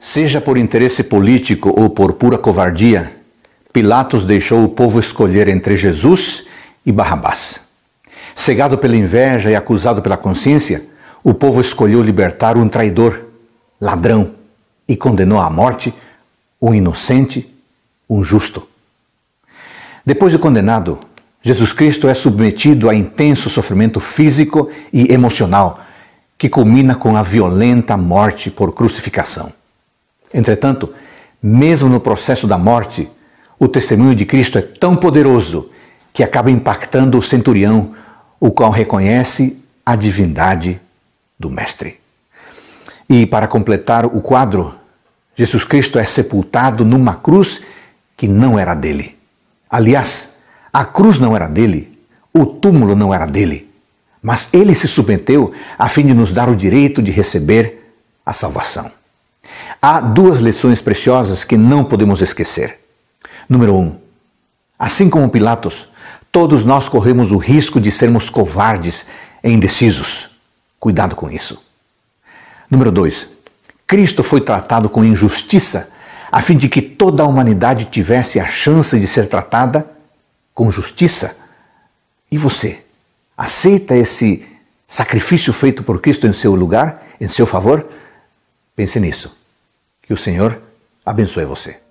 Seja por interesse político ou por pura covardia, Pilatos deixou o povo escolher entre Jesus e Barrabás. Cegado pela inveja e acusado pela consciência, o povo escolheu libertar um traidor, ladrão, e condenou à morte um inocente, um justo. Depois de condenado, Jesus Cristo é submetido a intenso sofrimento físico e emocional, que culmina com a violenta morte por crucificação. Entretanto, mesmo no processo da morte, o testemunho de Cristo é tão poderoso que acaba impactando o centurião, o qual reconhece a divindade do Mestre. E para completar o quadro, Jesus Cristo é sepultado numa cruz que não era dele. Aliás, a cruz não era dele, o túmulo não era dele, mas ele se submeteu a fim de nos dar o direito de receber a salvação. Há duas lições preciosas que não podemos esquecer. Número um, assim como Pilatos, todos nós corremos o risco de sermos covardes e indecisos. Cuidado com isso. Número dois, Cristo foi tratado com injustiça a fim de que toda a humanidade tivesse a chance de ser tratada com justiça. E você aceita esse sacrifício feito por Cristo em seu lugar, em seu favor? Pense nisso. Que o Senhor abençoe você.